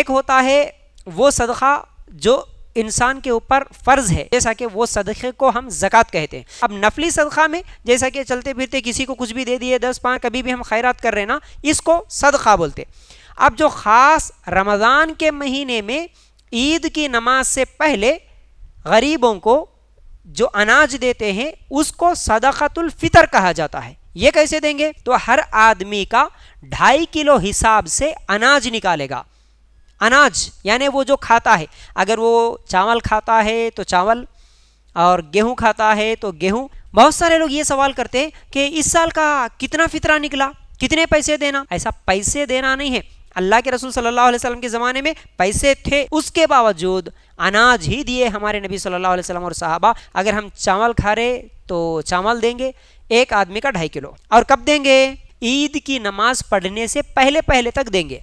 एक होता है वो सदका जो इंसान के ऊपर फ़र्ज़ है जैसा कि वो सदक़े को हम ज़क़़त कहते हैं अब नफली सदक़ा में जैसा कि चलते फिरते किसी को कुछ भी दे दिए दस पाँच कभी भी हम खैरत कर रहे हैं ना इसको सदक़ा बोलते अब जो ख़ास रमज़ान के महीने में ईद की नमाज से पहले गरीबों को जो अनाज देते हैं उसको सदाक़तुल्फ़ितर कहा जाता है ये कैसे देंगे तो हर आदमी का ढाई किलो हिसाब से अनाज निकालेगा अनाज यानी वो जो खाता है अगर वो चावल खाता है तो चावल और गेहूँ खाता है तो गेहूँ बहुत सारे लोग ये सवाल करते हैं कि इस साल का कितना फितरा निकला कितने पैसे देना ऐसा पैसे देना नहीं है अल्लाह के रसूल सल्लल्लाहु अलैहि वसल्लम के ज़माने में पैसे थे उसके बावजूद अनाज ही दिए हमारे नबी सल्लल्लाहु अलैहि वसल्लम और साहबा अगर हम चावल खा रहे तो चावल देंगे एक आदमी का ढाई किलो और कब देंगे ईद की नमाज पढ़ने से पहले पहले तक देंगे